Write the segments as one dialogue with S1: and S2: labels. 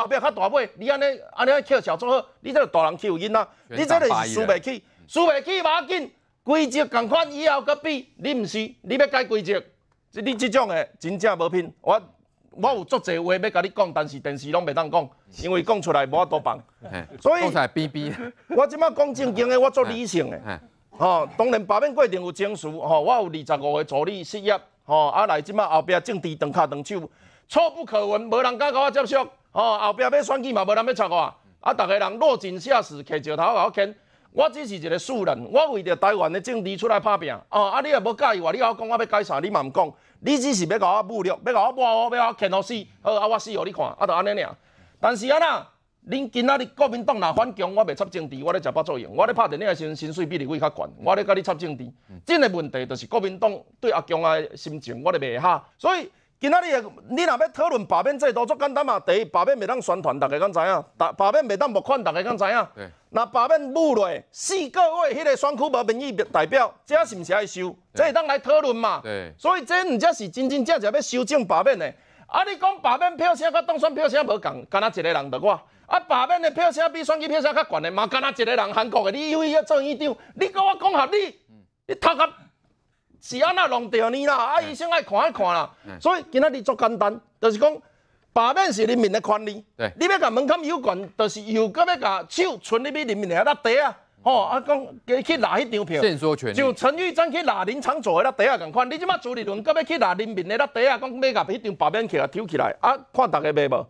S1: 后壁较大尾，你安尼安尼乞小做好，你即个大人负因仔，你这个输未起，输未起要紧规则同款，以后搁比你毋是，你要改规则。即你即种诶真正无品，我我有足济话要甲你讲，但是电视拢袂当讲，因为讲出来无法度放。所以讲出来 BB。我即摆讲正经诶，我做理性诶。哦，当然表面过程有证书哦，我有二十五个助理失业哦，啊来即摆后壁政治断卡断手，错不可闻，无人敢甲我接触。哦，后壁要选举嘛，无人要插我，啊，逐个人落井下石，摕石头我砍。我只是一个庶人，我为着台湾的政敌出来拍拼。哦，啊，你也要介意我，你我讲，我要改啥，你毋讲。你只是要甲我侮辱，要甲我骂我，要甲我砍我死。好，啊，我死互你看，啊，就安尼尔。但是啊那，恁今仔日国民党若反共，我袂插政敌，我咧食饱作用，我咧拍电影的时阵薪水比你位较悬，我咧甲你插政敌。真个问题就是国民党对阿强的心情，我咧袂合。所以。今仔日，你若要讨论罢免制度，足简单嘛？第一，罢免袂当宣传，大家敢知影；，罢罢免袂当罚款，大家敢知影。那罢免下来，四个月，迄个选区无民意代表，这是毋是收？遮这当来讨论嘛？所以这毋才是真真正正要修正罢免的。啊！你讲罢免票车甲当选票车无共，干若一个人着我？啊！罢免的票车比选举票车较悬的，嘛干若一个人韩国的？你以为要做院长？你跟我讲合理？你头壳？是安那弄着你啦，啊医生爱看一看啦，所以今仔日足简单，就是讲，罢免是人民的权利，你要甲门槛有管，就是有格要甲手存入去人民迄那袋啊，哦啊讲，去拿迄张票，就陈玉章去拿林场做那袋啊，共款。你即马朱立伦格要去拿人民那袋啊，讲要甲迄张罢免起来抽起来，啊看逐个买无，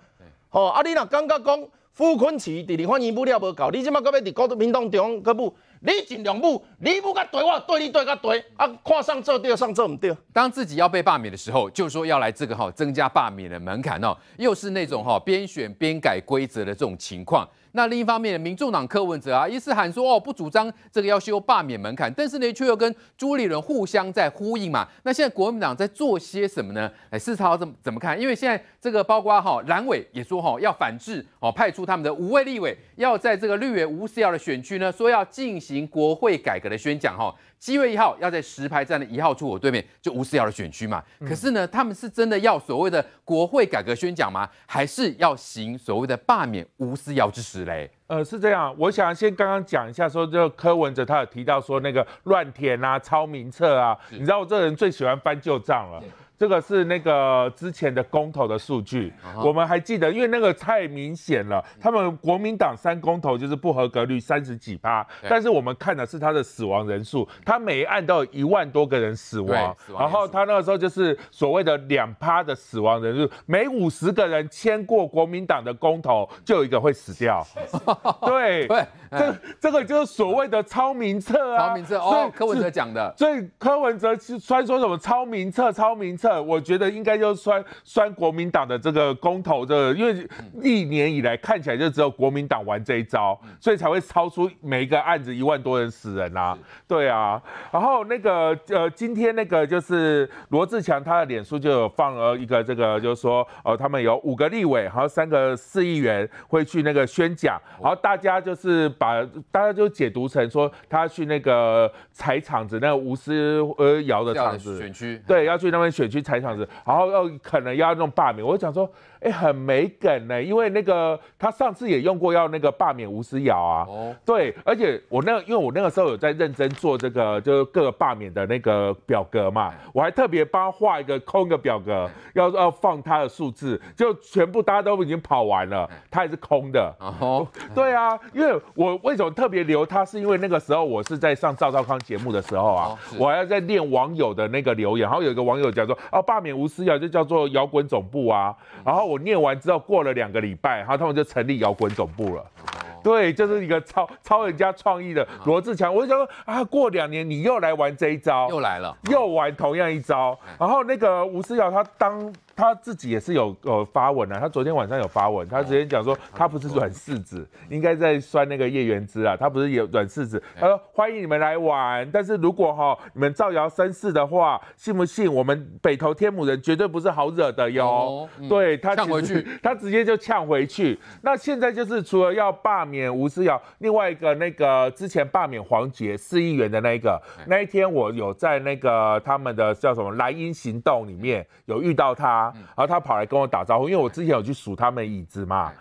S1: 哦啊你若感觉讲，富困市治理反义务了无够，你即马格要伫国民党中干部。你尽量步，你不敢怼我，怼你怼个怼啊！看上这对，上这唔对。当自
S2: 己要被罢免的时候，就说要来这个哈，增加罢免的门槛哦，又是那种哈边选边改规则的这种情况。那另一方面，民众党柯文哲啊，一是喊说哦不主张这个要修罢免门槛，但是呢，却又跟朱立伦互相在呼应嘛。那现在国民党在做些什么呢？哎，世超怎么怎么看？因为现在这个包括哈蓝委也说哈要反制哦，派出他们的五位立委要在这个绿营无私要的选区呢，说要进行国会改革的宣讲哈。七月一号要在石牌站的一号出口对面，就吴思瑶的选区嘛。可是呢，他们是真的要所谓的国会改革宣讲吗？还是要行
S3: 所谓的罢
S2: 免吴思
S3: 瑶之实？呃，是这样，我想先刚刚讲一下，说就柯文哲，他有提到说那个乱填啊、抄名册啊，你知道我这人最喜欢翻旧账了。这个是那个之前的公投的数据，我们还记得，因为那个太明显了。他们国民党三公投就是不合格率三十几趴，但是我们看的是他的死亡人数，他每一案都有一万多个人死亡。然后他那个时候就是所谓的两趴的死亡人数，每五十个人签过国民党的公投，就有一个会死掉。对 对，这这个就是所谓的超名册啊。超名册哦。所以柯文哲讲的，所以柯文哲虽然说什么超名册，超名册。我觉得应该就拴拴国民党的这个公投的，因为一年以来看起来就只有国民党玩这一招，所以才会超出每一个案子一万多人死人啊。对啊，然后那个呃，今天那个就是罗志强他的脸书就有放了一个这个，就是说呃，他们有五个立委，还有三个市议员会去那个宣讲，然后大家就是把大家就解读成说他去那个踩场子，那个吴思呃瑶的场子，选区对，要去那边选区。去财场子，然后要可能要那种罢免，我想说。哎，很没梗呢，因为那个他上次也用过要那个罢免吴思瑶啊，对，而且我那因为我那个时候有在认真做这个，就是各个罢免的那个表格嘛，我还特别帮他画一个空一个表格，要要放他的数字，就全部大家都已经跑完了，他还是空的。哦，对啊，因为我为什么特别留他，是因为那个时候我是在上赵兆康节目的时候啊，我还要在念网友的那个留言，然后有一个网友讲说哦，罢免吴思瑶就叫做摇滚总部啊，然后。我念完之后，过了两个礼拜，然后他们就成立摇滚总部了。对，就是一个超超人家创意的罗志祥。我就想说啊，过两年你又来玩这一招，又来了，又玩同样一招。然后那个吴思瑶，他当。他自己也是有呃发文啊，他昨天晚上有发文，他直接讲说他不是软柿子，应该在酸那个叶元之啊，他不是有软柿子，他说欢迎你们来玩，但是如果哈你们造谣生事的话，信不信我们北投天母人绝对不是好惹的哟。对他呛回去，他直接就呛回去。那现在就是除了要罢免吴思瑶，另外一个那个之前罢免黄杰四议员的那一个，那一天我有在那个他们的叫什么莱茵行动里面有遇到他。然后他跑来跟我打招呼，因为我之前有去数他们椅子嘛，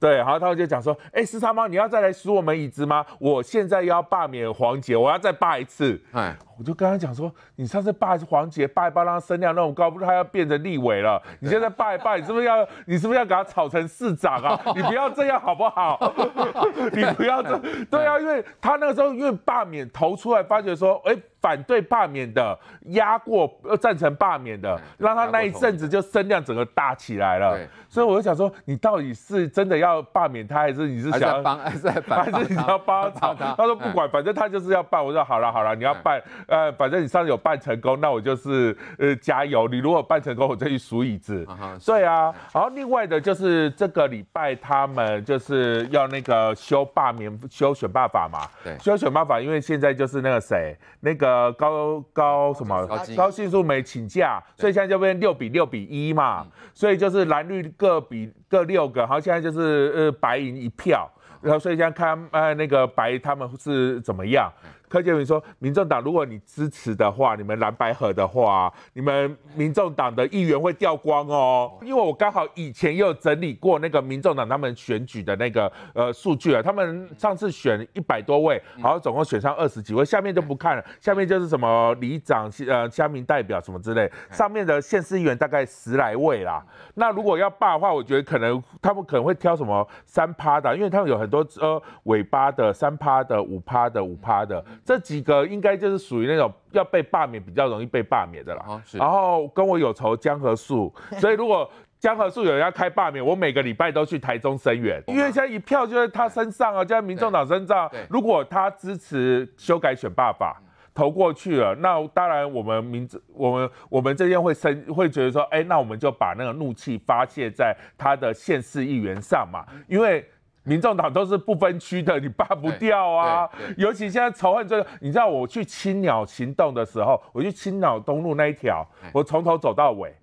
S3: 对，然后他们就讲说，哎，十三猫，你要再来数我们椅子吗？我现在要罢免黄杰，我要再罢一次。哎，我就跟他讲说，你上次罢是黄杰，罢一罢让他声量那么高，不是他要变成立委了。你现在罢一罢，你是不是要，你是不是要给他炒成市长啊？你不要这样好不好？你不要这，对啊，因为他那个时候因为罢免投出来，发觉说，哎。反对罢免的压过赞成罢免的，让他那一阵子就声量整个大起来了。对，所以我就想说，你到底是真的要罢免他，还是你是想，还是你要 帮他？他说不管，反正他就是要办。我说好了好了，你要办，呃，反正你上次有办成功，那我就是呃加油。你如果办成功，我再去数椅子。对啊，然后另外的就是这个礼拜他们就是要那个修罢免修选罢法嘛？对，修选罢法，因为现在就是那个谁那个。呃，高高什么高信素没请假，所以现在这边六比六比一嘛，所以就是蓝绿各比各六个，然后现在就是呃白银一票，然后所以现在看呃那个白他们是怎么样。柯建明说：“民众党，如果你支持的话，你们蓝白合的话，你们民众党的议员会掉光哦。因为我刚好以前有整理过那个民众党他们选举的那个呃数据啊，他们上次选一百多位，然后总共选上二十几位，下面就不看了。下面就是什么里长、呃乡民代表什么之类，上面的县市议员大概十来位啦。那如果要霸的话，我觉得可能他们可能会挑什么三趴的，因为他们有很多呃尾巴的、三趴的、五趴的、五趴的。”这几个应该就是属于那种要被罢免比较容易被罢免的啦。然后跟我有仇江和树，所以如果江和树有要开罢免，我每个礼拜都去台中声援，因为现在一票就在他身上啊，在民众党身上。如果他支持修改选罢法投过去了，那当然我们民我们我们这边会生会觉得说，哎，那我们就把那个怒气发泄在他的县市议员上嘛，因为。民众党都是不分区的，你拔不掉啊！尤其现在仇恨最，你知道我去青鸟行动的时候，我去青鸟东路那一条，我从头走到尾，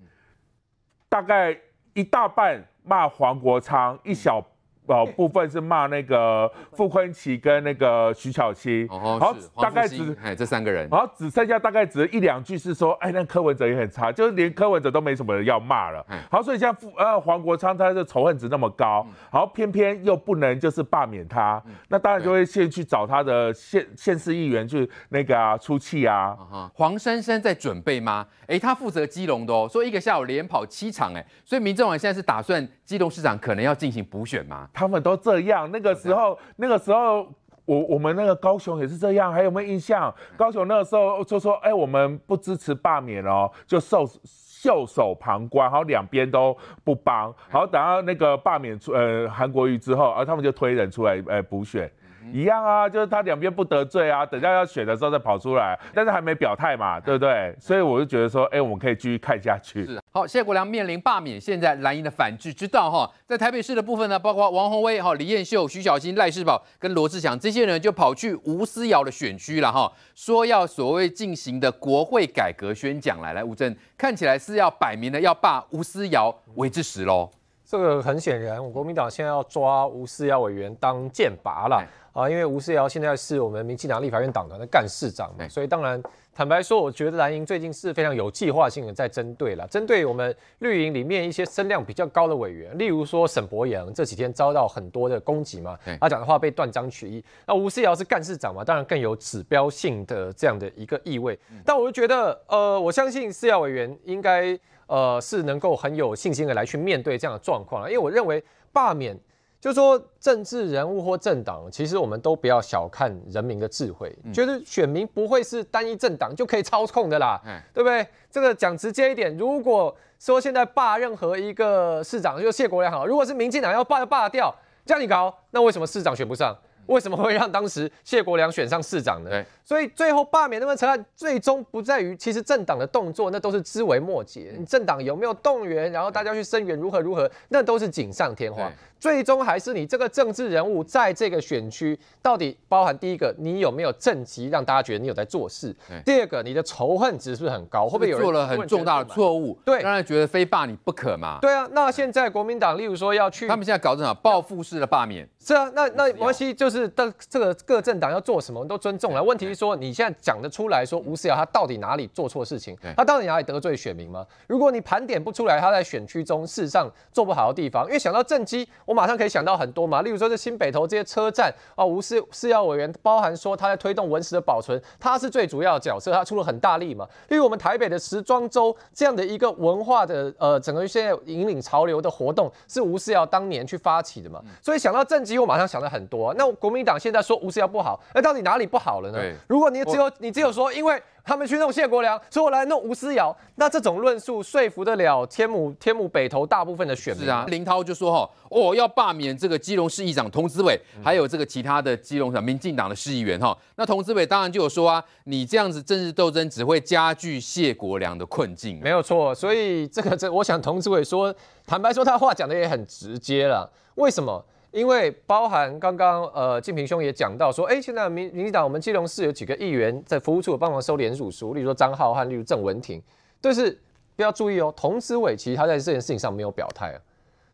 S3: 大概一大半骂黄国昌，一小。好，部分是骂那个傅昆琪跟那个徐巧芯，然后大概只哎这三个人，然后只剩下大概只是一两句是说，哎，那柯文哲也很差，就是连柯文哲都没什么要骂了。好，所以像傅呃黄国昌他的仇恨值那么高，然后偏偏又不能就是罢免他，那当然就会先去找他的现现市议员去那个出气啊。黄珊珊在准备吗？哎，他负责基
S2: 隆的哦，所以一个下午连跑七场哎，所以民进党现在是打算。基隆市长可能要进行补
S3: 选吗？他们都这样，那个时候，那个时候，我我们那个高雄也是这样，还有没有印象？高雄那个时候就说，哎，我们不支持罢免哦，就袖袖手旁观，然后两边都不帮，然等到那个罢免出呃韩国瑜之后，然他们就推人出来，哎，补选一样啊，就是他两边不得罪啊，等下要选的时候再跑出来，但是还没表态嘛，对不对？所以我就觉得说，哎，我们可以继续看下去。好，谢国良面临罢免，现在蓝营的反制之道哈，在台北市的部分呢，
S2: 包括王宏威哈、李彦秀、徐小新、赖世宝跟罗志祥这些人就跑去吴思瑶的选区了哈，说要所谓进行的国会改革宣讲来来吴政，看起来是要摆明了要罢吴思瑶为之死喽。
S4: 这个很显然，我国民党现在要抓吴思瑶委员当剑拔了啊！因为吴思瑶现在是我们民进党立法院党团的干事长嘛，所以当然坦白说，我觉得蓝营最近是非常有计划性的在针对了，针对我们绿营里面一些声量比较高的委员，例如说沈博阳这几天遭到很多的攻击嘛，他讲的话被断章取义。那吴思瑶是干事长嘛，当然更有指标性的这样的一个意味。但我就觉得，呃，我相信思瑶委员应该。呃，是能够很有信心的来去面对这样的状况了，因为我认为罢免，就是说政治人物或政党，其实我们都不要小看人民的智慧，觉得选民不会是单一政党就可以操控的啦，对不对？这个讲直接一点，如果说现在罢任何一个市长，就谢国良好，如果是民进党要罢就罢掉，这样你搞，那为什么市长选不上？为什么会让当时谢国良选上市长呢？所以最后罢免那份陈案，最终不在于其实政党的动作，那都是枝微末节。你政党有没有动员，然后大家去声援如何如何，那都是锦上添花。最终还是你这个政治人物在这个选区到底包含第一个，你有没有政绩，让大家觉得你有在做事；第二个，你的仇恨值是不是很高？会不会有做了很重大的错误，对，让人觉得非罢你不可嘛？对啊，那现在国民党例如说要去，他们现在搞这么报复式的罢免？是啊，那那没关系，就是但这个各政党要做什么，我们都尊重了。问题是说，你现在讲得出来说吴思尧他到底哪里做错事情？他到底哪里得罪选民吗？如果你盘点不出来他在选区中事实上做不好的地方，因为想到政绩，我马上可以想到很多嘛。例如说，这新北投这些车站啊，吴思思耀委员包含说他在推动文史的保存，他是最主要的角色，他出了很大力嘛。例如我们台北的时装周这样的一个文化的呃整个现在引领潮流的活动，是吴思尧当年去发起的嘛。所以想到政绩。我马上想了很多。那国民党现在说吴思瑶不好，那到底哪里不好了呢？如果你只有你只有说，因为他们去弄谢国梁，所以我来弄吴思瑶，那这种论述说服得了天母天母北投大部分的选民？是啊，林涛就说哈，哦，要罢
S2: 免这个基隆市议长童志伟，还有这个其他的基隆民进党的市议员哈。那童志伟
S4: 当然就有说啊，你这样子政治斗争只会加剧谢国良的困境。没有错，所以这个这，我想童志伟说，坦白说，他话讲的也很直接了，为什么？因为包含刚刚呃，静平兄也讲到说，哎，现在民民进党我们基隆市有几个议员在服务处帮忙收联署书，例如说张浩汉，例如郑文婷。但是不要注意哦，童子伟其实他在这件事情上没有表态啊，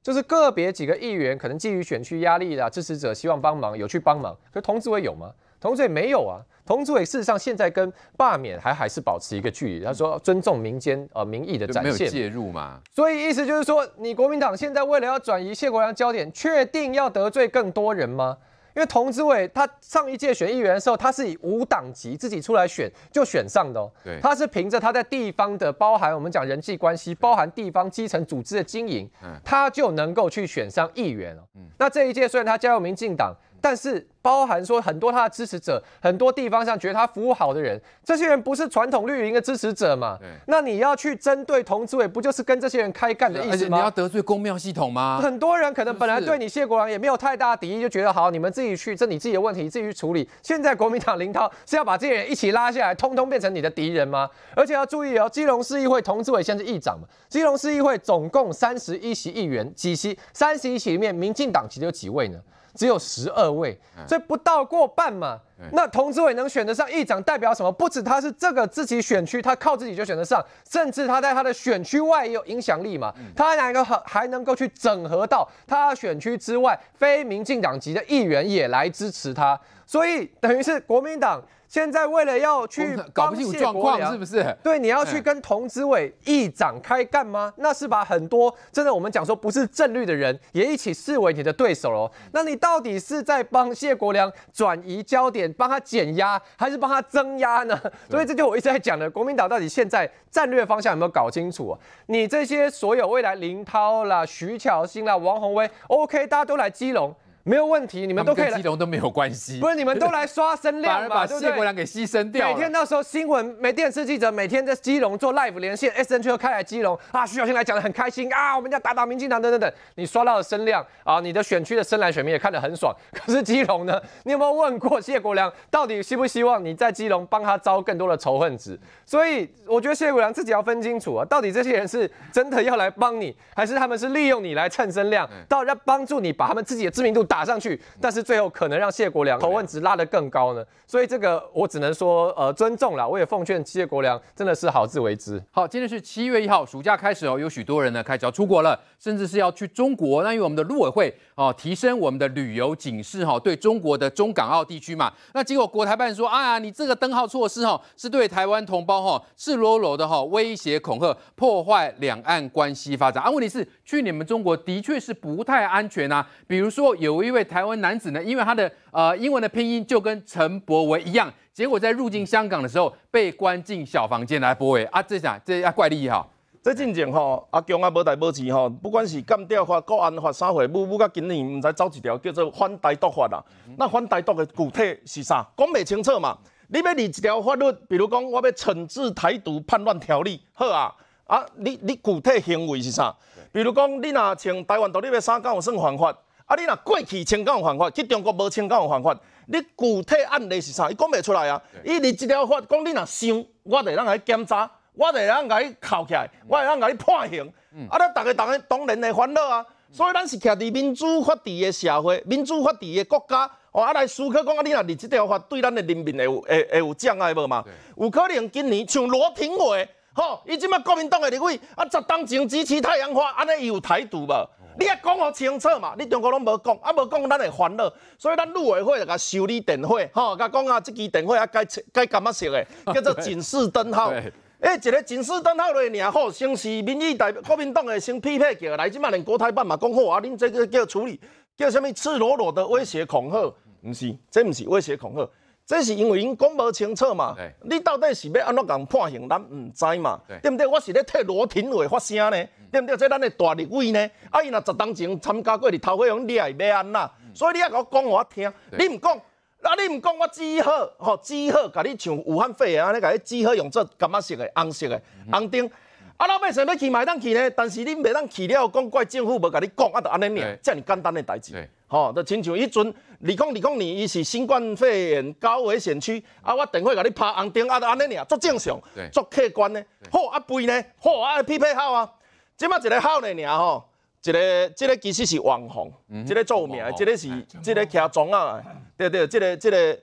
S4: 就是个别几个议员可能基于选区压力啦，支持者希望帮忙有去帮忙，可是同知有吗？同志也没有啊，同志伟事实上现在跟罢免还还是保持一个距离。他说尊重民间呃民意的展现，介入嘛。所以意思就是说，你国民党现在为了要转移谢国梁焦点，确定要得罪更多人吗？因为童志伟他上一届选议员的时候，他是以无党籍自己出来选就选上的哦。他是凭着他在地方的包含我们讲人际关系，包含地方基层组织的经营，他就能够去选上议员哦。那这一届虽然他加入民进党。但是包含说很多他的支持者，很多地方上觉得他服务好的人，这些人不是传统绿营的支持者嘛？那你要去针对同志委，不就是跟这些人开干的意思吗？你要得罪公庙系统吗？很多人可能本来对你谢国良也没有太大敌意，就觉得好，你们自己去这你自己的问题自己去处理。现在国民党林涛是要把这些人一起拉下来，通通变成你的敌人吗？而且要注意哦，基隆市议会同志委现在是议长嘛？基隆市议会总共三十一席议员，几席？三十一席里面，民进党其实有几位呢？只有十二位，这不到过半嘛。那童志伟能选得上议长，代表什么？不止他是这个自己选区，他靠自己就选得上，甚至他在他的选区外也有影响力嘛。他还哪个还还能够去整合到他选区之外非民进党籍的议员也来支持他？所以等于是国民党现在为了要去搞不清楚状况，是不是？对，你要去跟童知伟议长开干吗？那是把很多真的我们讲说不是正律的人也一起视为你的对手喽。那你到底是在帮谢国梁转移焦点？帮他减压，还是帮他增压呢？所以这就我一直在讲的，国民党到底现在战略方向有没有搞清楚啊？你这些所有未来林涛啦、徐巧芯啦、王宏威，OK，大家都来基隆。没有问题，你们都可以来。基隆都没有关系，不是你们都来刷声量吗？把谢国梁给牺牲掉每天那时候新闻没电视记者，每天在基隆做 live 连线，SNQ 开来基隆啊，徐小新来讲的很开心啊，我们要打倒民进党等等等。你刷到了声量啊，你的选区的深蓝选民也看得很爽。可是基隆呢？你有没有问过谢国梁，到底希不希望你在基隆帮他招更多的仇恨值？所以我觉得谢国梁自己要分清楚啊，到底这些人是真的要来帮你，还是他们是利用你来蹭声量，到要帮助你把他们自己的知名度打。打上去，但是最后可能让谢国良投问值拉得更高呢。所以这个我只能说，呃，尊重了。我也奉劝谢国良真的是好自为之。好，今天是七月一号，
S2: 暑假开始哦，有许多人呢开始要出国了，甚至是要去中国。那因为我们的陆委会哦，提升我们的旅游警示哈，对中国的中港澳地区嘛。那结果国台办说，哎你这个灯号措施哈，是对台湾同胞哈赤裸裸的哈威胁恐吓，破坏两岸关系发展。啊，问题是去你们中国的确是不太安全啊。比如说有一。一位台湾男子呢，因为他的呃英文的拼音就跟陈伯文一样，结果在入境香港的时候被关进小房间。来，伯文啊，这啥？这也怪你哈！
S1: 这阵子吼，阿强阿无代无钱吼，不管是干掉法、国安法、啥货，要要到今年，毋知走一条叫做反台独法啦。那反台独的具体是啥？讲未清楚嘛？你要立一条法律，比如讲我要惩治台独叛乱条例，好啊？啊，你你具体行为是啥？比如讲，你若请台湾独立的三甲有算犯法？啊！你若过去请敢有犯法？去中国无请敢有犯法？你具体案例是啥？伊讲袂出来啊！伊立即条法，讲你若想，我会人来检查，我会人来扣起来，我会人来判刑。啊！咱逐个逐个当然会烦恼啊！所以，咱是徛伫民主法治的社会、民主法治的国家。哦，啊，来思考讲，啊，你若立即条法，对咱的人民会有、会有障碍无嘛？有可能今年像罗廷伟，吼，伊即摆国民党诶立委，啊，十当前支持太阳花，安尼伊有台独无？你也讲互清楚嘛，你中国拢无讲，啊无讲，咱会烦恼。所以咱入委会就甲修理电话，吼，甲讲啊，即支电话啊该该干嘛色诶，叫做警示灯号。诶，一个警示灯号就会然后，先市民意代表、国民党诶先匹配起来，即嘛连国台办嘛讲好啊，恁这个叫处理，叫什么？赤裸裸的威胁恐吓，毋是？这毋是威胁恐吓。这是因为因讲无清楚嘛，你到底是要按哪样判刑，咱唔知嘛，对不对？我是咧替罗廷伟发声呢，对不对？这咱的大逆威呢，啊，伊若十当前参加过头会，讲你会要安那，所以你啊，给我讲我听，你唔讲，那你唔讲，我只好吼，只好甲你像武汉肺炎安尼，甲你只好用做金黄色的、红色的、红灯。啊，老百姓要去买当去呢，但是你未当去了，讲怪政府无甲你讲，啊，就安尼念，这样简单的代志。吼，就亲像迄阵，二零二零年，伊是新冠肺炎高危险区，啊，我等会甲你拍红灯，啊，得安尼尔，作正常，作客观呢？好，啊，背呢？好，啊，匹配好啊？即摆一个号呢？尔吼，一个，即个其实是网红，即个做名，即个是，即个徛庄啊？对对，即个，即个，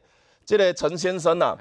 S1: 即个陈先生啊。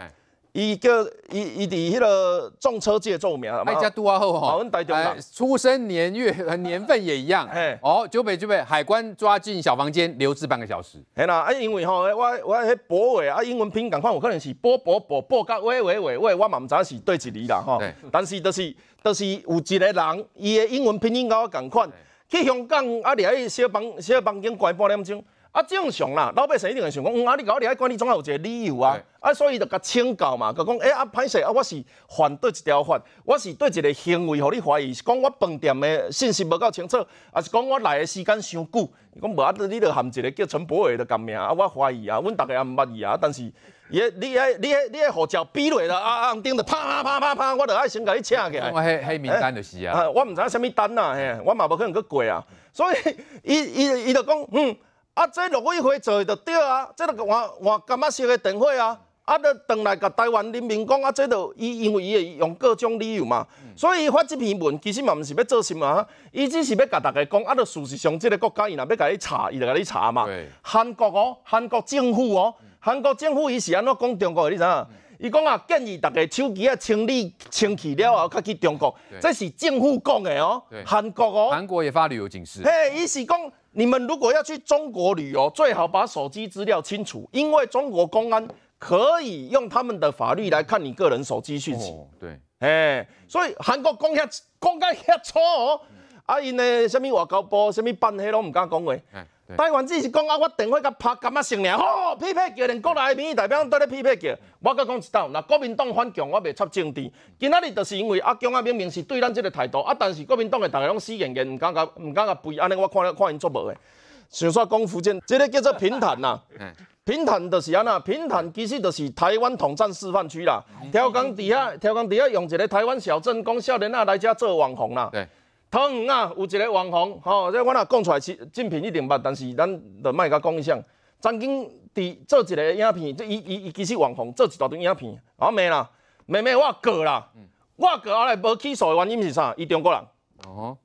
S1: 伊叫伊伊伫迄个种车界种名，卖家杜阿后吼，哎，
S2: 出生年月和 年份也一样。诶，哦，九北九北，海关抓进小房间
S1: 留置半个小时。系啦，啊，因为吼，我我迄博伟啊，英文拼音共款，有可能是博博博博加维维维，我嘛毋知是对一字啦，吼。但是著是著是有一个人，伊的英文拼音甲我共款，去香港啊，入去小房小房间关半点钟。啊，正常啦！老百姓一定会想讲，嗯，啊，你搞个厉害管理总啊有一个理由啊，啊，所以就甲请教嘛，就讲，诶。啊，歹势啊，我是反对一条法，我是对一个行为，互你怀疑，是讲我饭店诶信息无够清楚，啊，是讲我来诶时间伤久，伊讲无啊？你你著含一个叫陈博伟着讲名啊，我怀疑啊，阮逐个也毋捌伊啊，但是，伊，你，诶你，诶你诶护照比落了，啊，啊，顶着啪啪啪啪啪，我着爱先甲你请起来。啊，迄迄面单就是啊，我毋知虾米单啊，嘿，我嘛无可能去过啊，所以，伊，伊，伊著讲，嗯。啊，这陆委会做就对啊，这个换换干嘛？是个电话啊？啊，你回来给台湾人民讲啊，这就伊因为伊会用各种理由嘛，所以发这篇文其实嘛不是要做什么，伊只是要甲大家讲，啊，事实上这个国家伊若要甲你查，伊就甲你查嘛。韩国哦，韩国政府哦，韩国政府伊是安怎讲中国？你知影？伊讲啊，建议大家手机啊清理清气了后，较去中国。这是政府讲的哦。韩国哦。韩国也发旅游警示。嘿，伊是讲。你们如果要去中国旅游，最好把手机资料清楚，因为中国公安可以用他们的法律来看你个人手机讯息。对，哎，所以韩国公吃光该吃错。啊！因诶什么外交部、什么办些，拢唔敢讲话。台湾只是讲啊，我电话甲拍，感嘛成俩吼！批评叫连国内的民代表都咧批评叫。我甲讲一道，那国民党反强，我未插政治。今仔日就是因为阿强啊，明明是对咱这个态度啊，但是国民党诶大家拢死硬硬，唔敢甲唔敢甲背。安尼，我看了看因做无的。想说讲福建，这个叫做平潭呐。平潭就是安那，平潭其实就是台湾统战示范区啦。超工底下，超工底下用一个台湾小镇，讲少年啊来遮做网红啦。台湾啊，有一个网红，吼，这我若讲出来是真平一定捌，但是咱就卖甲讲一下。曾经伫做一个影片，这伊伊伊其实网红做一大堆影片，啊妹啦，妹妹我过啦，我过后来无起诉的原因是啥？伊中国人。哦。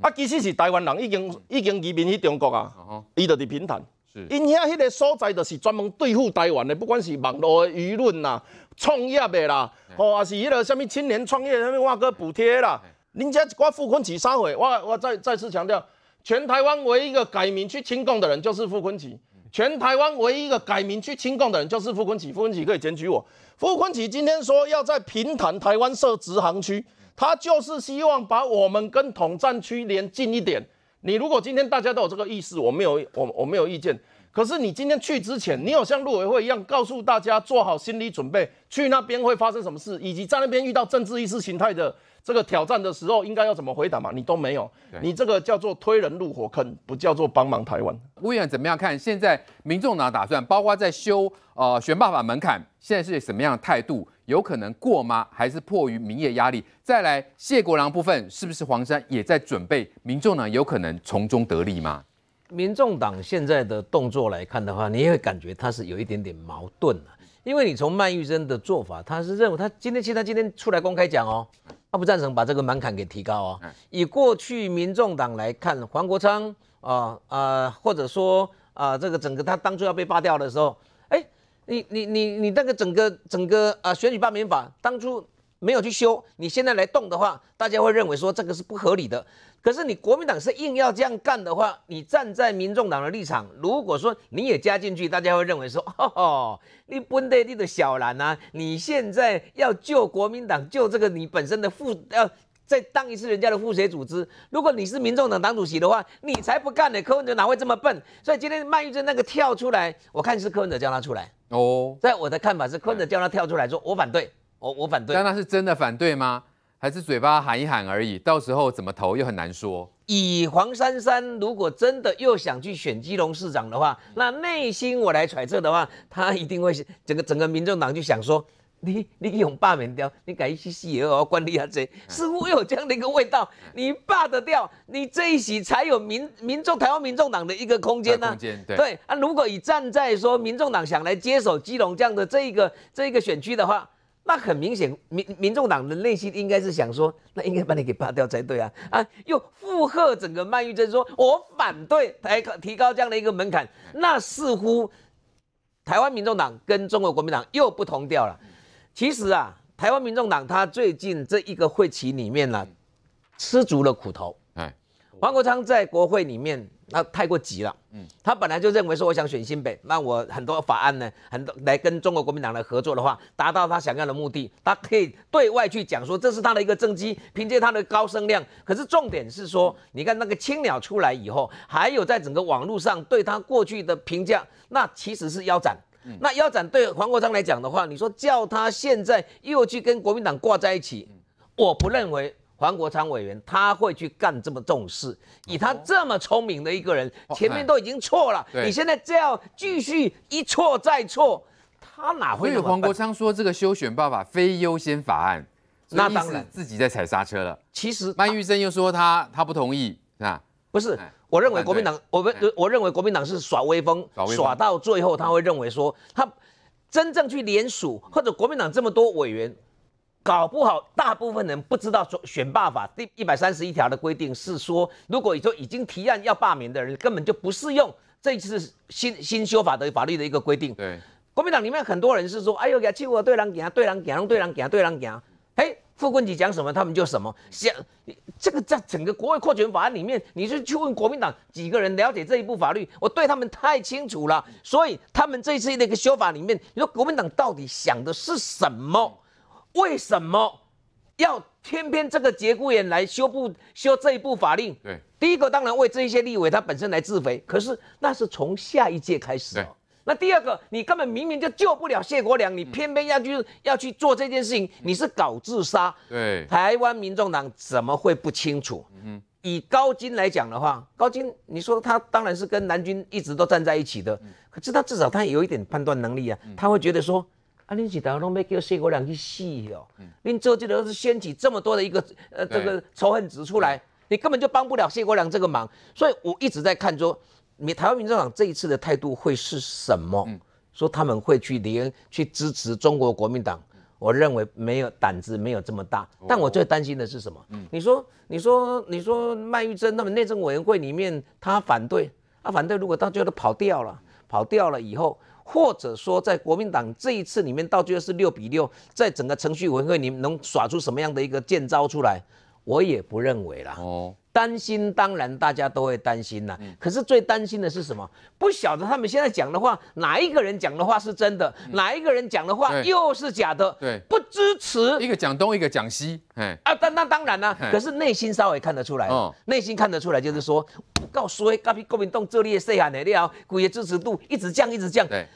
S1: 啊，其实是台湾人，已经已经移民去中国啊。哦。伊就伫平潭。是。因遐迄个所在就是专门对付台湾的，不管是网络舆论啦、创业的啦，哦，还是迄个什物青年创业，什物外国补贴啦。人家把傅昆萁杀回，我我再再次强调，全台湾唯一一个改名去清共的人就是傅昆萁，全台湾唯一一个改名去清共的人就是傅昆萁，傅昆萁可以检举我。傅昆萁今天说要在平潭台湾设直航区，他就是希望把我们跟统战区连近一点。你如果今天大家都有这个意思，我没有，我我没有意见。可是你今天去之前，你有像陆委会一样告诉大家做好心理准备，去那边会发生什么事，以及在那边遇到政治意识形态的这个挑战的时候，应该要怎么回答嘛？你都没有，你这个叫做推人入火坑，不叫做帮忙台湾。委员怎么样
S2: 看？现在民众呢，打算？包括在修呃选罢法门槛，现在是什么样的态度？有可能过吗？还是迫于民业压力？再来谢国良部分，是不是黄山也在准备？民众呢，有可能从中得利吗？
S5: 民众党现在的动作来看的话，你会感觉他是有一点点矛盾了，因为你从曼玉珍的做法，他是认为他今天其实他今天出来公开讲哦，他不赞成把这个门槛给提高哦。以过去民众党来看，黄国昌啊啊，或者说啊这个整个他当初要被罢掉的时候，哎，你你你你那个整个整个啊选举罢免法当初。没有去修，你现在来动的话，大家会认为说这个是不合理的。可是你国民党是硬要这样干的话，你站在民众党的立场，如果说你也加进去，大家会认为说，哦，你本地的小蓝呐，你现在要救国民党，救这个你本身的副，要再当一次人家的副协组织。如果你是民众党党主席的话，你才不干呢。柯文哲哪会这么笨？所以今天麦玉珍那个跳出来，我看是柯文哲叫他出来哦。在我的看法是，柯文哲叫他跳出来
S2: 说，我反对。我我反对，那他是真的反对吗？还是嘴巴喊一喊而已？到时候怎么投又很难说。
S5: 以黄珊珊如果真的又想去选基隆市长的话，那内心我来揣测的话，他一定会整个整个民众党就想说，你你勇霸罢免掉，你改一些戏也要关你阿这，似乎有这样的一个味道。你罢得掉，你这一席才有民民众台湾民众党的一个空间呢。空间对啊，如果以站在说民众党想来接手基隆这样的这一个这一个选区的话。那很明显，民民众党的内心应该是想说，那应该把你给扒掉才对啊！啊，又附和整个曼玉珍说，我反对台提高这样的一个门槛。那似乎台湾民众党跟中国国民党又不同调了。其实啊，台湾民众党他最近这一个会期里面呢，吃足了苦头。哎，黄国昌在国会里面。那太过急了，嗯，他本来就认为说我想选新北，那我很多法案呢，很多来跟中国国民党来合作的话，达到他想要的目的，他可以对外去讲说这是他的一个政绩，凭借他的高声量。可是重点是说，你看那个青鸟出来以后，还有在整个网络上对他过去的评价，那其实是腰斩。那腰斩对黄国昌来讲的话，你说叫他现在又去跟国民党挂在一起，我不认为。黄国昌委员他会去干这么重事？以他这么聪明的一个人，前面都已经错了，你现在这样继续一错再错，他哪会？所以黄国昌
S2: 说这个修选办法非优先法案，那当然自己在踩刹车了。
S5: 其实，曼玉珍又说他他不同意啊？不是，我认为国民党，我们我认为国民党是耍威风，耍到最后他会认为说他真正去联署或者国民党这么多委员。搞不好，大部分人不知道说《选罢法》第一百三十一条的规定是说，如果你说已经提案要罢免的人，根本就不适用这次新新修法的法律的一个规定。对，国民党里面很多人是说：“哎呦，给欺负对人讲，对人讲，让对人讲，对人讲。”嘿。副官萁讲什么，他们就什么。想这个在整个国会扩权法案里面，你是去问国民党几个人了解这一部法律，我对他们太清楚了。所以他们这次那个修法里面，你说国民党到底想的是什么？为什么要偏偏这个节骨眼来修不修这一部法令？对，第一个当然为这些立委他本身来自肥，可是那是从下一届开始。那第二个你根本明明就救不了谢国良，你偏偏要去、要去做这件事情，你是搞自杀。对，台湾民众党怎么会不清楚？嗯，以高金来讲的话，高金你说他当然是跟南军一直都站在一起的，可是他至少他有一点判断能力啊，他会觉得说。啊！你是台湾都没叫谢国梁去死哟，你这就导是掀起这么多的一个呃这个仇恨值出来，你根本就帮不了谢国梁这个忙。所以我一直在看说，你台湾民众党这一次的态度会是什么？说他们会去联去支持中国国民党，我认为没有胆子没有这么大。但我最担心的是什么？你说，你说，你说，麦玉珍那么内政委员会里面他反对，他反对，如果到最后跑掉了，跑掉了以后。或者说，在国民党这一次里面，到最后是六比六，在整个程序委员会里能耍出什么样的一个剑招出来，我也不认为了。担心当然大家都会担心呐，可是最担心的是什么？不晓得他们现在讲的话，哪一个人讲的话是真的，哪一个人讲的话又是假的？对，不支持，一个讲东一个讲西，哎啊，但那当然啦，可是内心稍微看得出来，内心看得出来就是说，告诉各位，高公民党这里也谁啊？你了，下，鼓爷支持度一直降一直降，对，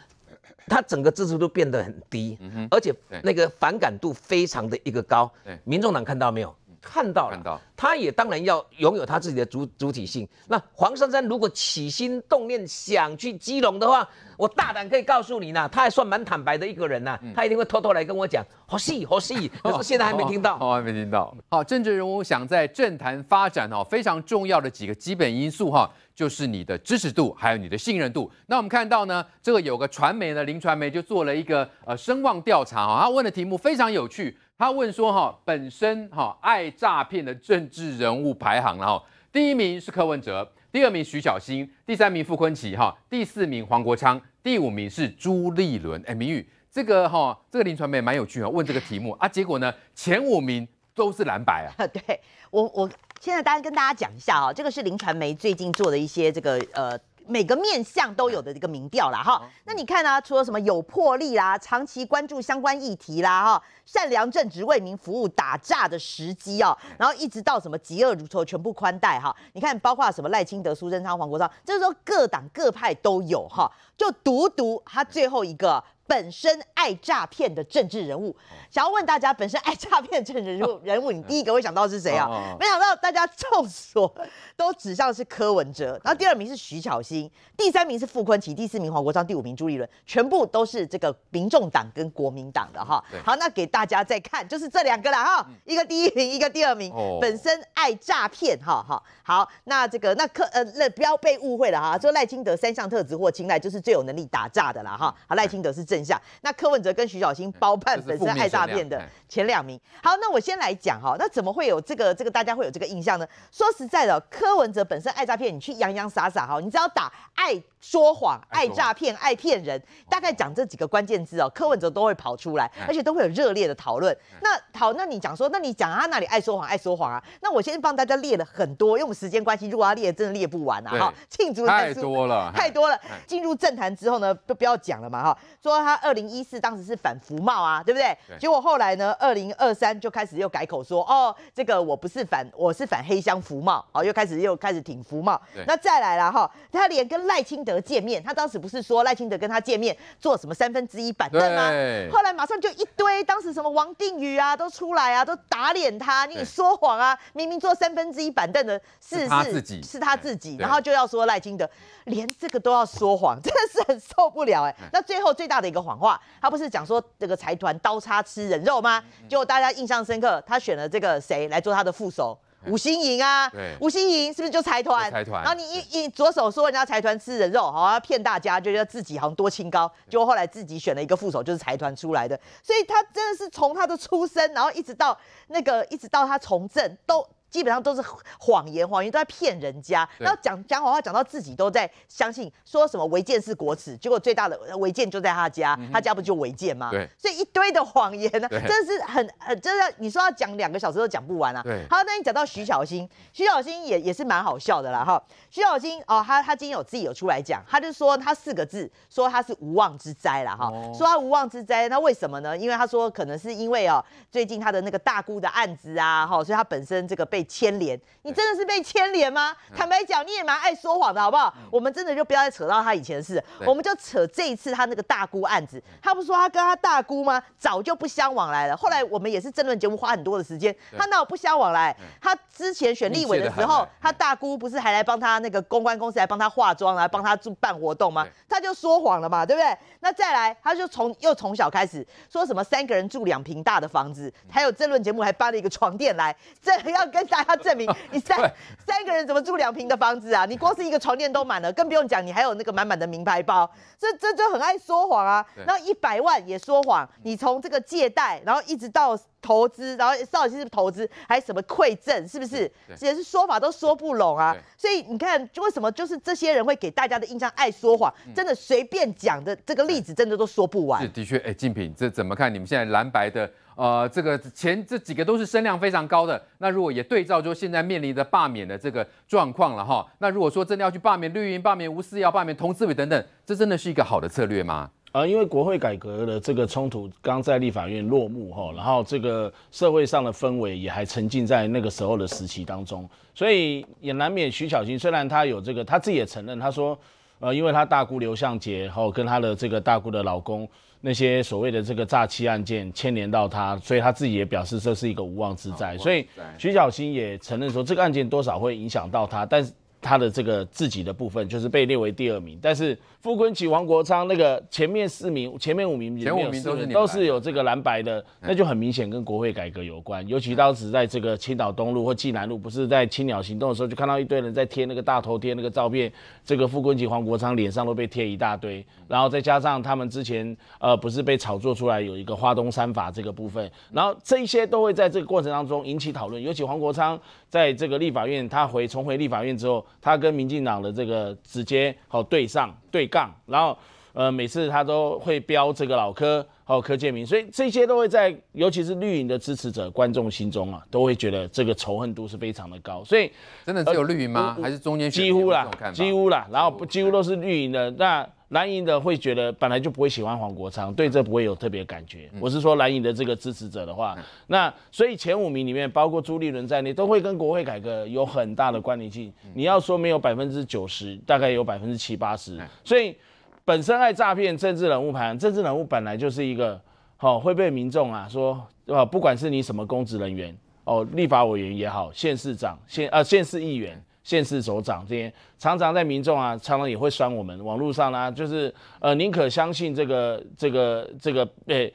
S5: 他整个支持度变得很低，而且那个反感度非常的一个高，对，民众党看到没有？看到了，他也当然要拥有他自己的主主体性。那黄珊珊如果起心动念想去基隆的话，我大胆可以告诉你呢，他还算蛮坦白的一个人呢，他一定会偷偷来跟我讲，好戏好戏，可是现在还没听
S2: 到，还没听到。好，政治人物想在政坛发展哦，非常重要的几个基本因素哈，就是你的支持度，还有你的信任度。那我们看到呢，这个有个传媒呢，林传媒就做了一个呃声望调查啊，他问的题目非常有趣。他问说：“哈，本身哈爱诈骗的政治人物排行了哈，第一名是柯文哲，第二名徐小新，第三名傅昆琪，哈，第四名黄国昌，第五名是朱立伦。”哎，明玉，这个哈，这个林传媒蛮有趣啊，问这个题目啊，结果
S6: 呢，前五
S2: 名都是
S6: 蓝白啊。对我，我现在单跟大家讲一下啊，这个是林传媒最近做的一些这个呃。每个面相都有的一个民调了哈，那你看啊，除了什么有魄力啦，长期关注相关议题啦哈，善良正直为民服务打架的时机哦，然后一直到什么嫉恶如仇全部宽待哈，你看包括什么赖清德、苏贞昌、黄国昌，就是说各党各派都有哈，就独独他最后一个。本身爱诈骗的政治人物，想要问大家，本身爱诈骗政治人物，人物，你第一个会想到是谁啊？没想到大家众所都指向是柯文哲，然后第二名是徐巧芯，第三名是傅昆奇，第四名黄国昌，第五名朱立伦，全部都是这个民众党跟国民党的哈。好，那给大家再看，就是这两个了哈，一个第一名，一个第二名，本身爱诈骗哈哈。好，那这个那柯呃，那不要被误会了哈，这赖清德三项特质或青睐，就是最有能力打诈的了哈。好，赖清德是正。下那柯文哲跟徐小新包办本身爱诈骗的前两名。好，那我先来讲哈，那怎么会有这个这个大家会有这个印象呢？说实在的，柯文哲本身爱诈骗，你去洋洋洒洒哈，你只要打爱说谎、爱诈骗、爱骗人，大概讲这几个关键字哦，柯文哲都会跑出来，而且都会有热烈的讨论。那好，那你讲说，那你讲他那里爱说谎，爱说谎啊？那我先帮大家列了很多，因为我们时间关系，如果要列真的列不完啊，哈，庆祝太多了，太多了。进入政坛之后呢，都不要讲了嘛，哈，说他。他二零一四当时是反服贸啊，对不对？结果后来呢，二零二三就开始又改口说，哦，这个我不是反，我是反黑箱服贸，哦，又开始又开始挺服贸。那再来了哈，他连跟赖清德见面，他当时不是说赖清德跟他见面坐什么三分之一板凳吗？后来马上就一堆当时什么王定宇啊都出来啊，都打脸他，你说谎啊，明明坐三分之一板凳的是他自己，是他自己，然后就要说赖清德连这个都要说谎，真的是很受不了哎。那最后最大的一个。谎话，他不是讲说这个财团刀叉吃人肉吗？结果大家印象深刻，他选了这个谁来做他的副手？吴星盈啊，吴星盈是不是就财团？财团。然后你一一左手说人家财团吃人肉，好要骗大家，就觉得自己好像多清高。结果后来自己选了一个副手，就是财团出来的，所以他真的是从他的出生，然后一直到那个，一直到他从政都。基本上都是谎言，谎言都在骗人家。然后讲讲谎话，讲到自己都在相信，说什么违建是国耻，结果最大的违建就在他家，他家不就违建吗？对，所以一堆的谎言呢，真的是很很真的。你说要讲两个小时都讲不完啊。对。好，那你讲到徐小新，徐小新也也是蛮好笑的啦哈。徐小新哦，他他今天有自己有出来讲，他就说他四个字，说他是无妄之灾了哈。哦。说他无妄之灾，那为什么呢？因为他说可能是因为哦，最近他的那个大姑的案子啊，哈，所以他本身这个被。牵连，你真的是被牵连吗？坦白讲，你也蛮爱说谎的，好不好？我们真的就不要再扯到他以前的事，我们就扯这一次他那个大姑案子。他不说他跟他大姑吗？早就不相往来了。后来我们也是争论节目花很多的时间。他那不相往来，他之前选立委的时候，他大姑不是还来帮他那个公关公司来帮他化妆，来帮他做办活动吗？他就说谎了嘛，对不对？那再来，他就从又从小开始说什么三个人住两平大的房子，还有争论节目还搬了一个床垫来，这要跟。大家证明你三三个人怎么住两平的房子啊？你光是一个床垫都满了，更不用讲你还有那个满满的名牌包，这这就很爱说谎啊。然后一百万也说谎，你从这个借贷，然后一直到投资，然后到底是投资还是什么馈赠，是不是？也是说法都说不拢啊。所以你看为什么就是这些人会给大家的印象爱说谎，真的随便讲的这个例子真的都说不完。是
S2: 的确，哎，静品，这怎么看你们现在蓝白的？呃，这个前这几个都是声量非常高的。那如果也对照，就现在面临的罢免的这个状况了哈。那如果说真的要去罢免绿营罢免吴思瑶罢免童志伟等等，这真的是一个好的策略吗？
S7: 呃，因为国会改革的这个冲突刚在立法院落幕哈，然后这个社会上的氛围也还沉浸在那个时候的时期当中，所以也难免徐小芯虽然她有这个，她自己也承认，她说，呃，因为她大姑刘向杰，然后跟她的这个大姑的老公。那些所谓的这个诈欺案件牵连到他，所以他自己也表示这是一个无妄之灾。所以徐小新也承认说，这个案件多少会影响到他，但是。他的这个自己的部分就是被列为第二名，但是傅昆萁、王国昌那个前面四名、前面五名，前五名都是都是有这个蓝白的，那就很明显跟国会改革有关。尤其当时在这个青岛东路或济南路，不是在青鸟行动的时候，就看到一堆人在贴那个大头贴那个照片，这个傅昆萁、黄国昌脸上都被贴一大堆。然后再加上他们之前呃不是被炒作出来有一个花东三法这个部分，然后这些都会在这个过程当中引起讨论，尤其黄国昌。在这个立法院，他回重回立法院之后，他跟民进党的这个直接好对上对杠，然后呃每次他都会标这个老柯好柯建明，所以这些都会在尤其是绿营的支持者观众心中啊，都会觉得这个仇恨度是非常的高。所以真的只有绿营吗？还是中间几乎啦，几乎啦，然后几乎都是绿营的那。蓝营的会觉得本来就不会喜欢黄国昌，对这不会有特别感觉。我是说蓝营的这个支持者的话，那所以前五名里面包括朱立伦在内，都会跟国会改革有很大的关联性。你要说没有百分之九十，大概有百分之七八十。所以本身爱诈骗政治人物盘，政治人物本来就是一个好会被民众啊说啊，不管是你什么公职人员哦，立法委员也好，县市长、县啊县市议员。县市首长这些常常在民众啊，常常也会酸我们网络上啦，就是呃，宁可相信这个这个这个，诶，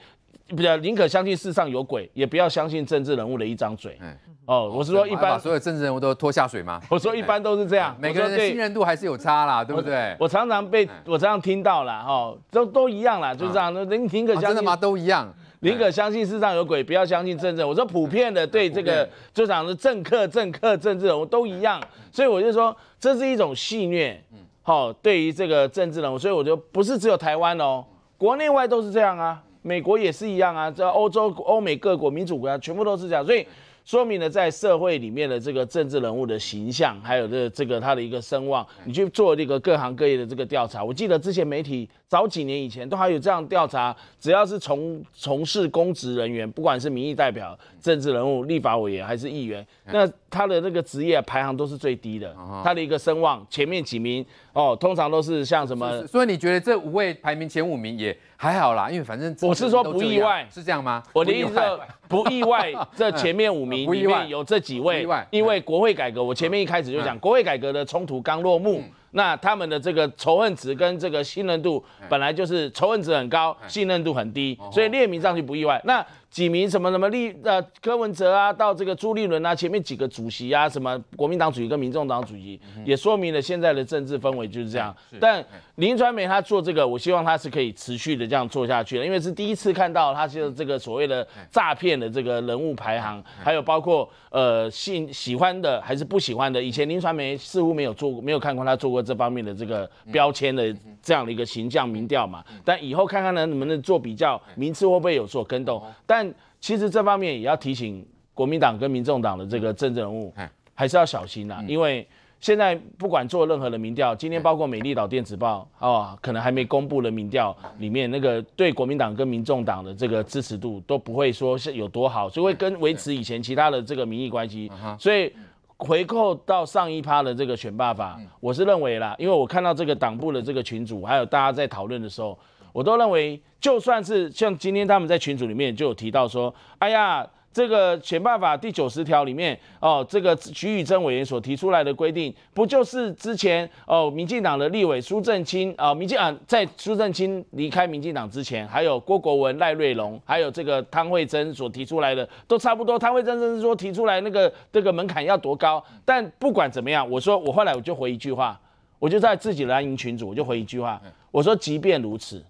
S7: 不要宁可相信世上有鬼，也不要相信政治人物的一张嘴。哦，我是说一般把所有政治人物都拖下水吗？我说一般都是这样，每个人的信任度还是有差啦，对不对？我常常被我常常听到啦，哈，都都一样啦，就这样，宁宁可相信吗？都一样。宁可相信世上有鬼，不要相信政治。我说普遍的对这个就场是政客、政客、政治人物都一样，所以我就说这是一种戏虐。嗯，好，对于这个政治人物，所以我就不是只有台湾哦，国内外都是这样啊，美国也是一样啊，这欧洲、欧美各国民主国家全部都是这样，所以。说明了在社会里面的这个政治人物的形象，还有这这个他的一个声望，你去做这个各行各业的这个调查。我记得之前媒体早几年以前都还有这样调查，只要是从从事公职人员，不管是民意代表、政治人物、立法委员还是议员，那他的那个职业排行都是最低的，他的一个声望前面几名哦，通常都是像什么？所以你觉得这五位排名前五名也？还好啦，因为反正我是说不意外，
S2: 是这样吗？我的意思是，
S7: 不意外，这前面五名里面有这几位，因为国会改革，我前面一开始就讲，国会改革的冲突刚落幕，那他们的这个仇恨值跟这个信任度本来就是仇恨值很高，信任度很低，所以列名上去不意外。那几名什么什么立呃柯文哲啊，到这个朱立伦啊，前面几个主席啊，什么国民党主席跟民众党主席，也说明了现在的政治氛围就是这样。但林传美他做这个，我希望他是可以持续的这样做下去的，因为是第一次看到他这个所谓的诈骗的这个人物排行，还有包括呃信喜欢的还是不喜欢的，以前林传美似乎没有做，过，没有看过他做过这方面的这个标签的。这样的一个形象民调嘛，但以后看看呢，能不能做比较，名次会不会有所跟动？但其实这方面也要提醒国民党跟民众党的这个正人物，还是要小心啦。因为现在不管做任何的民调，今天包括美丽岛电子报哦，可能还没公布的民调里面那个对国民党跟民众党的这个支持度都不会说是有多好，就会跟维持以前其他的这个民意关系，所以。回扣到上一趴的这个选罢法，我是认为啦，因为我看到这个党部的这个群组，还有大家在讨论的时候，我都认为，就算是像今天他们在群组里面就有提到说，哎呀。这个选办法第九十条里面，哦，这个徐宇贞委员所提出来的规定，不就是之前哦民进党的立委苏正清啊，民进党在苏正清离开民进党之前，还有郭国文、赖瑞龙，还有这个汤惠珍所提出来的，都差不多。汤惠珍就是说提出来那个这个门槛要多高，但不管怎么样，我说我后来我就回一句话，我就在自己的蓝营群组我就回一句话，我说即便如此。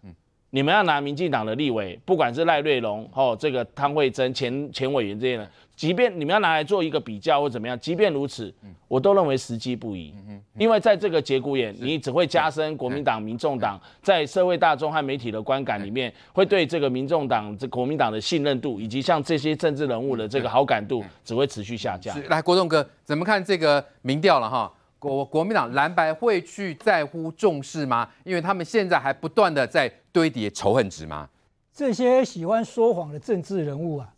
S7: 你们要拿民进党的立委，不管是赖瑞龙哦，这个汤惠珍、前前委员这些人，即便你们要拿来做一个比较或怎么样，即便如此，我都认为时机不宜。因为在这个节骨眼，你只会加深国民党、民众党在社会大众和媒体的观感里面，会对这个民众党、这国民党的信任度，以及像这些政治人物的这个好感度，只会持续下降。来，国栋哥怎么看这个
S2: 民调了哈？国国民党蓝白会去在乎重视吗？因为他们现在还不断的在。堆叠仇恨值吗？
S8: 这些喜欢说谎的政治人物啊，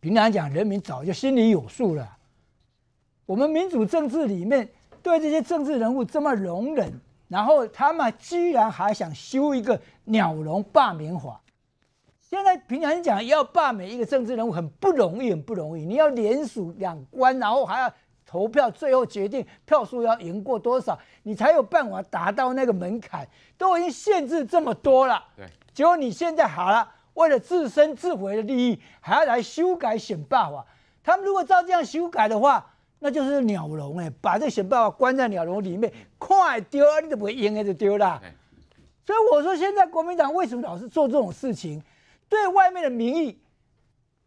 S8: 平常讲人民早就心里有数了。我们民主政治里面对这些政治人物这么容忍，然后他们居然还想修一个鸟笼罢免法。现在平常讲要罢免一个政治人物很不容易，很不容易，你要联署两关，然后还要。投票最后决定票数要赢过多少，你才有办法达到那个门槛。都已经限制这么多了，对，结果你现在好了，为了自身自毁的利益，还要来修改选办法。他们如果照这样修改的话，那就是鸟笼哎，把这选办法关在鸟笼里面，快丢，你怎么会赢？还就丢了？所以我说，现在国民党为什么老是做这种事情？对外面的民意。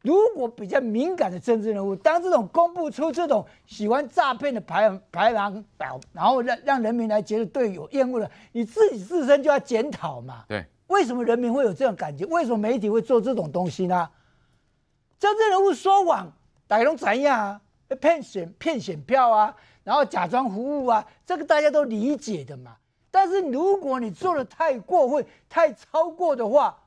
S8: 如果比较敏感的政治人物，当这种公布出这种喜欢诈骗的排排行榜，然后让让人民来觉得对有厌恶了，你自己自身就要检讨嘛。对，为什么人民会有这种感觉？为什么媒体会做这种东西呢？政治人物说谎，内容怎样啊？骗选骗选票啊，然后假装服务啊，这个大家都理解的嘛。但是如果你做的太过分、太超过的话，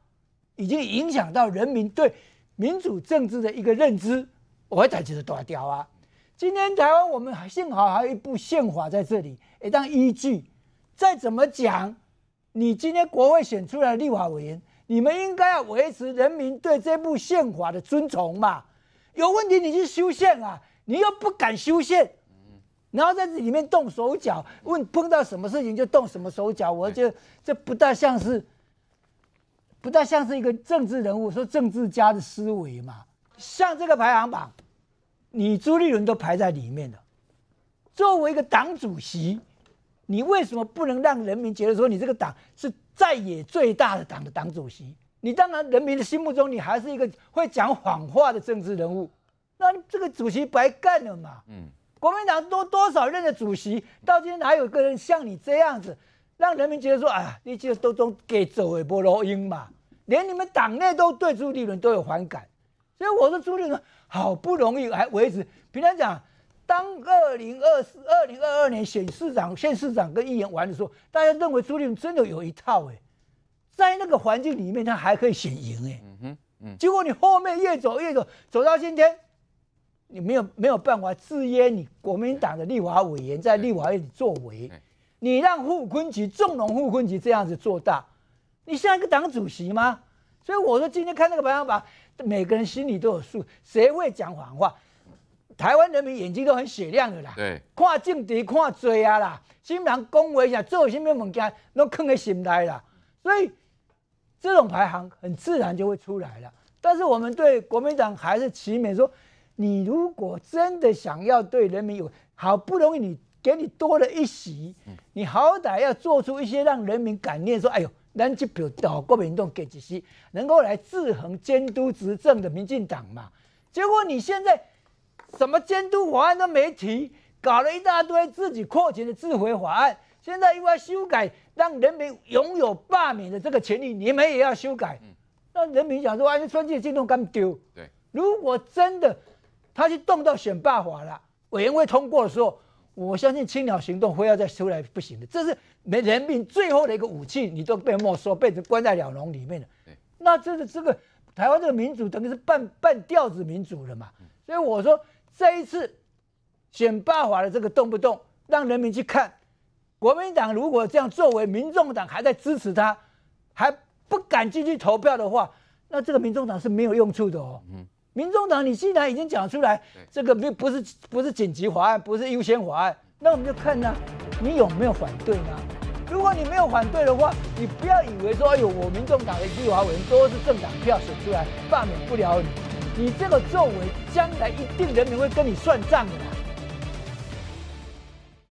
S8: 已经影响到人民对。民主政治的一个认知，我才觉得多屌啊！今天台湾我们幸好还有一部宪法在这里，一当依据。再怎么讲，你今天国会选出来的立法委员，你们应该要维持人民对这部宪法的尊崇嘛？有问题你去修宪啊，你又不敢修宪，然后在这里面动手脚，问碰到什么事情就动什么手脚，我觉得这不大像是。不但像是一个政治人物，说政治家的思维嘛。像这个排行榜，你朱立伦都排在里面的。作为一个党主席，你为什么不能让人民觉得说你这个党是在野最大的党的党主席？你当然人民的心目中你还是一个会讲谎话的政治人物，那这个主席白干了嘛？嗯。国民党多多少任的主席，到今天哪有个人像你这样子？让人民觉得说，哎呀，这些都都给走一波录英嘛，连你们党内都对朱立伦都有反感，所以我说朱立伦好不容易还维持。平常讲，当二零二四、二零二二年选市长、县市长跟议员玩的时候，大家认为朱立伦真的有一套哎，在那个环境里面，他还可以选赢哎。嗯哼，嗯。结果你后面越走越走，走到今天，你没有没有办法制约你国民党的立法委员在立法院的作为。你让胡昆吉纵容胡昆吉这样子做大，你像一个党主席吗？所以我说今天看那个排行榜，每个人心里都有数，谁会讲谎话？台湾人民眼睛都很雪亮的啦。跨看政敌，看嘴啊啦，竟然恭维一下，做什么什么家，都坑给心呆啦。所以这种排行很自然就会出来了。但是我们对国民党还是祈勉说，你如果真的想要对人民有，好不容易你。给你多了一席，你好歹要做出一些让人民感念说：“哎呦，南极表岛国民都给几些能够来制衡、监督执政的民进党嘛？”结果你现在什么监督法案都没提，搞了一大堆自己扩权的自回法案。现在因要修改让人民拥有罢免的这个权利，你们也要修改，那人民想说：“哎，专制进度刚丢。”对，如果真的他去动到选罢法了，委员会通过的时候。我相信青鸟行动会要再出来不行的，这是没人民最后的一个武器，你都被没收，被关在鸟笼里面的。那这是这个台湾这个民主等于是半半吊子民主了嘛？所以我说这一次选罢法的这个动不动让人民去看，国民党如果这样作为，民众党还在支持他，还不敢积极投票的话，那这个民众党是没有用处的哦。民众党，你既然已经讲出来，这个不不是不是紧急法案，不是优先法案，那我们就看呢，你有没有反对呢？如果你没有反对的话，你不要以为说，哎呦，我民众党的立华委员都是政党票选出来，罢免不了你，你这个作为将来一定人民会跟你算账的。